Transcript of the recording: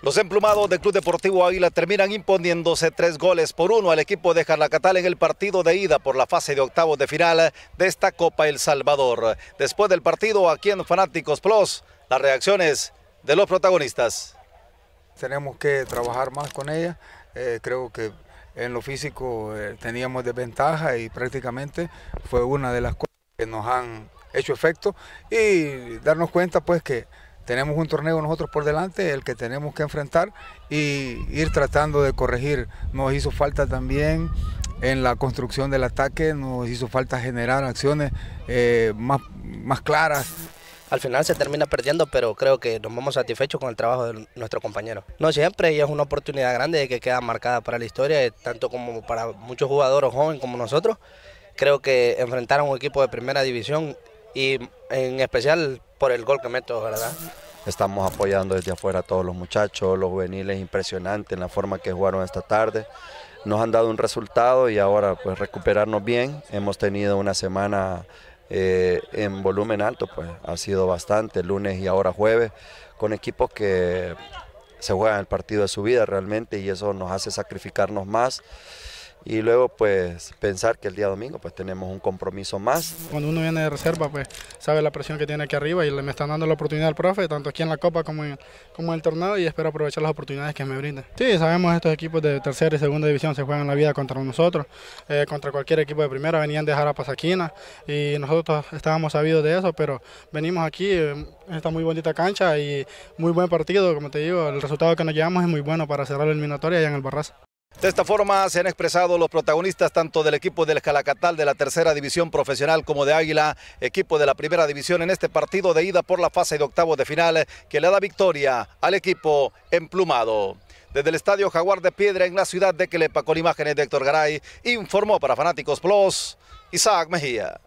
Los emplumados del Club Deportivo Águila terminan imponiéndose tres goles por uno al equipo de Jarlacatal en el partido de ida por la fase de octavos de final de esta Copa El Salvador. Después del partido, aquí en Fanáticos Plus, las reacciones de los protagonistas. Tenemos que trabajar más con ella. Eh, creo que en lo físico eh, teníamos desventaja y prácticamente fue una de las cosas que nos han hecho efecto y darnos cuenta pues que tenemos un torneo nosotros por delante, el que tenemos que enfrentar y ir tratando de corregir. Nos hizo falta también en la construcción del ataque, nos hizo falta generar acciones eh, más, más claras, al final se termina perdiendo, pero creo que nos vamos satisfechos con el trabajo de nuestro compañero. No siempre, y es una oportunidad grande que queda marcada para la historia, eh, tanto como para muchos jugadores jóvenes como nosotros. Creo que enfrentar a un equipo de primera división y en especial por el gol que meto, ¿verdad? Estamos apoyando desde afuera a todos los muchachos, los juveniles, impresionante en la forma que jugaron esta tarde. Nos han dado un resultado y ahora pues recuperarnos bien. Hemos tenido una semana eh, en volumen alto, pues ha sido bastante, lunes y ahora jueves, con equipos que se juegan el partido de su vida realmente y eso nos hace sacrificarnos más y luego pues pensar que el día domingo pues tenemos un compromiso más. Cuando uno viene de reserva pues sabe la presión que tiene aquí arriba y le me están dando la oportunidad al profe, tanto aquí en la Copa como en, como el torneo y espero aprovechar las oportunidades que me brinda. Sí, sabemos estos equipos de tercera y segunda división se juegan la vida contra nosotros, eh, contra cualquier equipo de primera, venían de a Pasaquina y nosotros estábamos sabidos de eso, pero venimos aquí eh, en esta muy bonita cancha y muy buen partido, como te digo, el resultado que nos llevamos es muy bueno para cerrar la eliminatoria allá en el Barraza. De esta forma se han expresado los protagonistas tanto del equipo del Calacatal de la tercera división profesional como de Águila, equipo de la primera división en este partido de ida por la fase de octavos de final que le da victoria al equipo emplumado. Desde el Estadio Jaguar de Piedra en la ciudad de Quelepa con imágenes de Héctor Garay, informó para Fanáticos Plus Isaac Mejía.